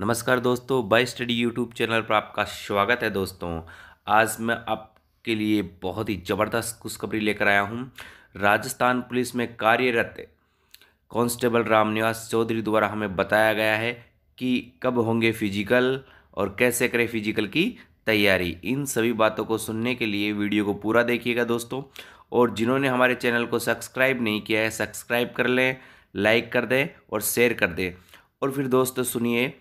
नमस्कार दोस्तों by study YouTube channel पर आपका स्वागत है दोस्तों आज मैं आपके लिए बहुत ही ज़बरदस्त खुशखबरी लेकर आया हूँ राजस्थान पुलिस में कार्यरत कांस्टेबल रामनिवास चौधरी द्वारा हमें बताया गया है कि कब होंगे फिजिकल और कैसे करें फिजिकल की तैयारी इन सभी बातों को सुनने के लिए वीडियो को पूरा देखिएगा दोस्तों और जिन्होंने हमारे चैनल को सब्सक्राइब नहीं किया है सब्सक्राइब कर लें लाइक कर दें और शेयर कर दें और फिर दोस्तों सुनिए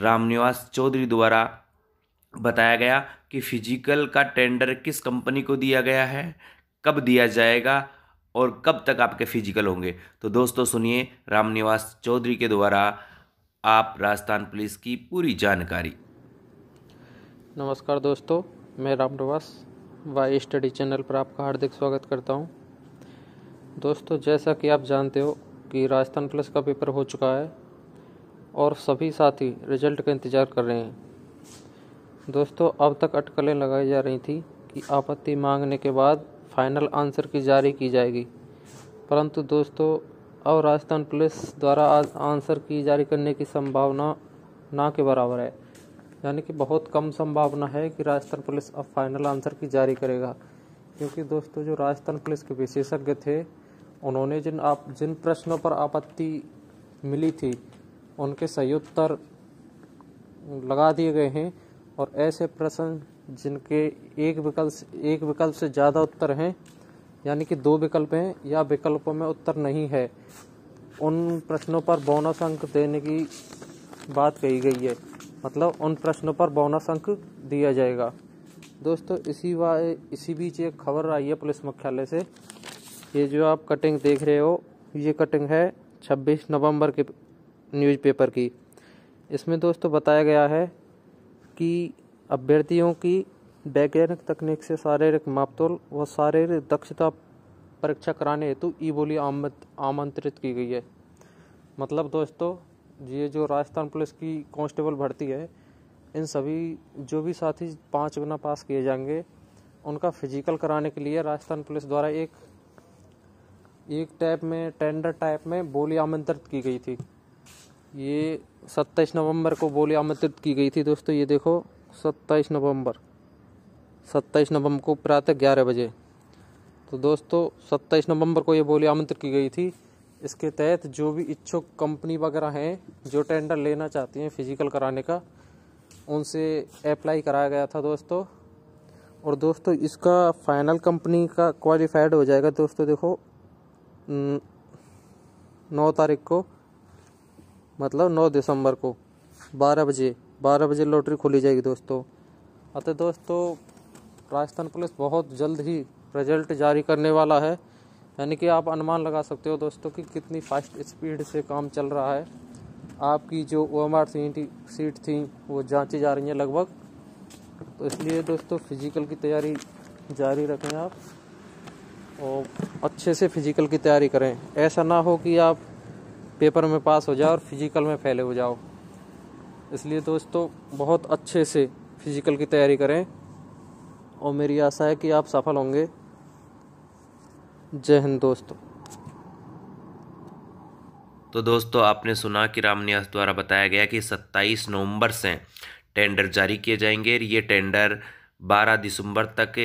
रामनिवास चौधरी द्वारा बताया गया कि फिजिकल का टेंडर किस कंपनी को दिया गया है कब दिया जाएगा और कब तक आपके फिजिकल होंगे तो दोस्तों सुनिए रामनिवास चौधरी के द्वारा आप राजस्थान पुलिस की पूरी जानकारी नमस्कार दोस्तों मैं रामनिवास वाई स्टडी चैनल पर आपका हार्दिक स्वागत करता हूं दोस्तों जैसा कि आप जानते हो कि राजस्थान पुलिस का पेपर हो चुका है और सभी साथी रिजल्ट का इंतज़ार कर रहे हैं दोस्तों अब तक अटकलें लगाई जा रही थी कि आपत्ति मांगने के बाद फाइनल आंसर की जारी की जाएगी परंतु दोस्तों अब राजस्थान पुलिस द्वारा आज आंसर की जारी करने की संभावना ना के बराबर है यानी कि बहुत कम संभावना है कि राजस्थान पुलिस अब फाइनल आंसर की जारी करेगा क्योंकि दोस्तों जो राजस्थान पुलिस के विशेषज्ञ थे उन्होंने जिन आप जिन प्रश्नों पर आपत्ति मिली थी उनके सही उत्तर लगा दिए गए हैं और ऐसे प्रश्न जिनके एक विकल्प एक विकल्प से ज़्यादा उत्तर हैं यानी कि दो विकल्प हैं या विकल्पों में उत्तर नहीं है उन प्रश्नों पर बोनस अंक देने की बात कही गई है मतलब उन प्रश्नों पर बोनस अंक दिया जाएगा दोस्तों इसी वा इसी बीच एक खबर आई है पुलिस मुख्यालय से ये जो आप कटिंग देख रहे हो ये कटिंग है 26 नवंबर के न्यूज़पेपर की इसमें दोस्तों बताया गया है कि अभ्यर्थियों की वैज्ञानिक तकनीक से शारीरिक मापतोल व शारीरिक दक्षता परीक्षा कराने हेतु ई बोली आमंत्रित की गई है मतलब दोस्तों ये जो राजस्थान पुलिस की कांस्टेबल भर्ती है इन सभी जो भी साथी पाँच गुना पास किए जाएंगे उनका फिजिकल कराने के लिए राजस्थान पुलिस द्वारा एक एक टाइप में टेंडर टाइप में बोली आमंत्रित की गई थी ये सत्ताईस नवंबर को बोली आमंत्रित की गई थी दोस्तों ये देखो सत्ताईस नवंबर सत्ताईस नवंबर को प्रातः ग्यारह बजे तो दोस्तों सत्ताईस नवंबर को ये बोली आमंत्रित की गई थी इसके तहत जो भी इच्छुक कंपनी वगैरह हैं जो टेंडर लेना चाहती हैं फिजिकल कराने का उनसे अप्लाई कराया गया था दोस्तों और दोस्तों इसका फाइनल कंपनी का क्वालिफाइड हो जाएगा दोस्तों देखो नौ तारीख को मतलब 9 दिसंबर को 12 बजे 12 बजे लॉटरी खोली जाएगी दोस्तों अतः दोस्तों राजस्थान पुलिस बहुत जल्द ही रिजल्ट जारी करने वाला है यानी कि आप अनुमान लगा सकते हो दोस्तों कि कितनी फास्ट स्पीड से काम चल रहा है आपकी जो ओ एम आर सीट थी वो जांची जा रही हैं लगभग तो इसलिए दोस्तों फिजिकल की तैयारी जारी रखें आप और अच्छे से फिजिकल की तैयारी करें ऐसा ना हो कि आप पेपर में पास हो जाओ और फिजिकल में फैले हो जाओ इसलिए दोस्तों बहुत अच्छे से फिजिकल की तैयारी करें और मेरी आशा है कि आप सफल होंगे जय हिंद दोस्तों तो दोस्तों आपने सुना कि राम द्वारा बताया गया कि 27 नवंबर से टेंडर जारी किए जाएंगे ये टेंडर 12 दिसंबर तक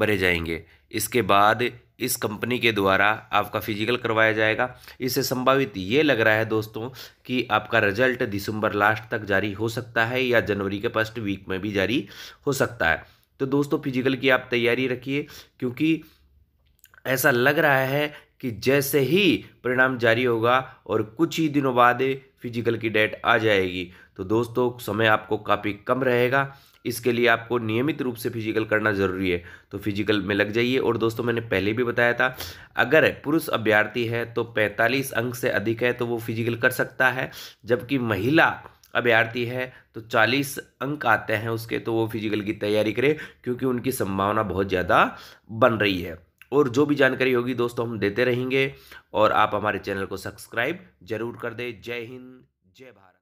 भरे जाएंगे इसके बाद इस कंपनी के द्वारा आपका फिजिकल करवाया जाएगा इससे संभावित ये लग रहा है दोस्तों कि आपका रिजल्ट दिसंबर लास्ट तक जारी हो सकता है या जनवरी के फर्स्ट वीक में भी जारी हो सकता है तो दोस्तों फिजिकल की आप तैयारी रखिए क्योंकि ऐसा लग रहा है कि जैसे ही परिणाम जारी होगा और कुछ ही दिनों बाद फिजिकल की डेट आ जाएगी तो दोस्तों समय आपको काफ़ी कम रहेगा इसके लिए आपको नियमित रूप से फिजिकल करना ज़रूरी है तो फिजिकल में लग जाइए और दोस्तों मैंने पहले भी बताया था अगर पुरुष अभ्यर्थी है तो पैंतालीस अंक से अधिक है तो वो फिजिकल कर सकता है जबकि महिला अभ्यर्थी है तो 40 अंक आते हैं उसके तो वो फिजिकल की तैयारी करे क्योंकि उनकी संभावना बहुत ज़्यादा बन रही है और जो भी जानकारी होगी दोस्तों हम देते रहेंगे और आप हमारे चैनल को सब्सक्राइब जरूर कर दें जय हिंद जय भारत